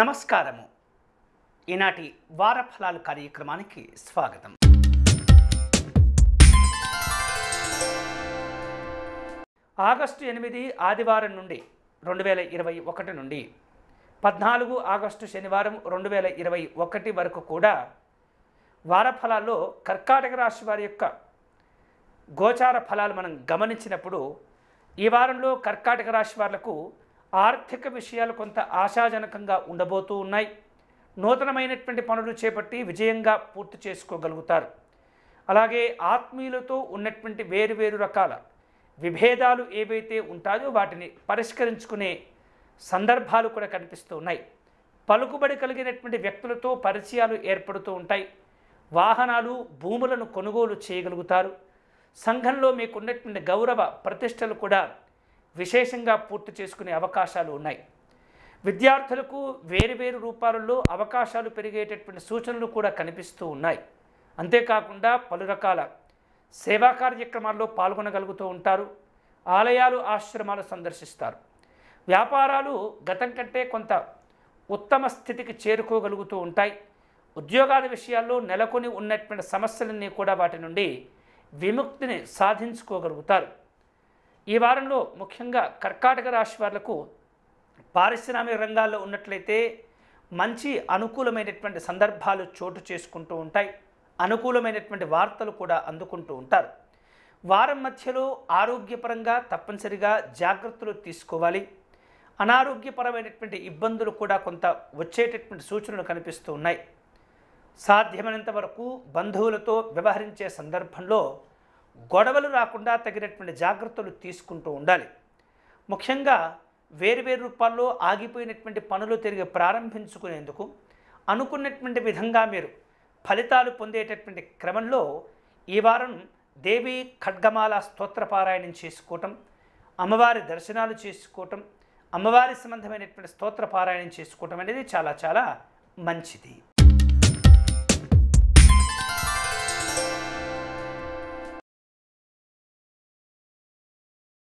నమస్కారము ఈనాటి వారఫలాలు కార్యక్రమానికి స్వాగతం ఆగస్టు ఎనిమిది ఆదివారం నుండి రెండు వేల ఇరవై ఒకటి నుండి పద్నాలుగు ఆగస్టు శనివారం రెండు వేల ఇరవై ఒకటి వరకు కూడా వారఫలాల్లో కర్కాటక రాశి వారి యొక్క గోచార ఫలాలు మనం గమనించినప్పుడు ఈ వారంలో కర్కాటక రాశి వారులకు ఆర్థిక విషయాలు కొంత ఆశాజనకంగా ఉండబోతూ ఉన్నాయి నూతనమైనటువంటి పనులు చేపట్టి విజయంగా పూర్తి చేసుకోగలుగుతారు అలాగే ఆత్మీయులతో ఉన్నటువంటి వేరువేరు రకాల విభేదాలు ఏవైతే ఉంటాయో వాటిని పరిష్కరించుకునే సందర్భాలు కూడా కనిపిస్తూ ఉన్నాయి పలుకుబడి కలిగినటువంటి వ్యక్తులతో పరిచయాలు ఏర్పడుతూ ఉంటాయి వాహనాలు భూములను కొనుగోలు చేయగలుగుతారు సంఘంలో మీకున్నటువంటి గౌరవ ప్రతిష్టలు కూడా విశేషంగా పూర్తి చేసుకునే అవకాశాలు ఉన్నాయి విద్యార్థులకు వేరువేరు రూపాలలో అవకాశాలు పెరిగేటటువంటి సూచనలు కూడా కనిపిస్తూ ఉన్నాయి అంతేకాకుండా పలు రకాల సేవా కార్యక్రమాల్లో పాల్గొనగలుగుతూ ఉంటారు ఆలయాలు ఆశ్రమాలు సందర్శిస్తారు వ్యాపారాలు గతం కంటే కొంత ఉత్తమ స్థితికి చేరుకోగలుగుతూ ఉంటాయి ఉద్యోగాల విషయాల్లో నెలకొని ఉన్నటువంటి సమస్యలన్నీ కూడా వాటి నుండి విముక్తిని సాధించుకోగలుగుతారు ఈ వారంలో ముఖ్యంగా కర్కాటక రాశి వారులకు పారిశ్రామిక రంగాల్లో ఉన్నట్లయితే మంచి అనుకూలమైనటువంటి సందర్భాలు చోటు చేసుకుంటూ ఉంటాయి అనుకూలమైనటువంటి వార్తలు కూడా అందుకుంటూ ఉంటారు వారం మధ్యలో ఆరోగ్యపరంగా తప్పనిసరిగా జాగ్రత్తలు తీసుకోవాలి అనారోగ్యపరమైనటువంటి ఇబ్బందులు కూడా కొంత వచ్చేటటువంటి సూచనలు కనిపిస్తూ ఉన్నాయి సాధ్యమైనంత వరకు బంధువులతో వ్యవహరించే సందర్భంలో గొడవలు రాకుండా తగినటువంటి జాగ్రత్తలు తీసుకుంటూ ఉండాలి ముఖ్యంగా వేరువేరు రూపాల్లో ఆగిపోయినటువంటి పనులు తిరిగి ప్రారంభించుకునేందుకు అనుకున్నటువంటి విధంగా మీరు ఫలితాలు పొందేటటువంటి క్రమంలో ఈ వారం దేవి ఖడ్గమాల పారాయణం చేసుకోవటం అమ్మవారి దర్శనాలు చేసుకోవటం అమ్మవారి సంబంధమైనటువంటి స్తోత్ర పారాయణం చేసుకోవటం అనేది చాలా చాలా మంచిది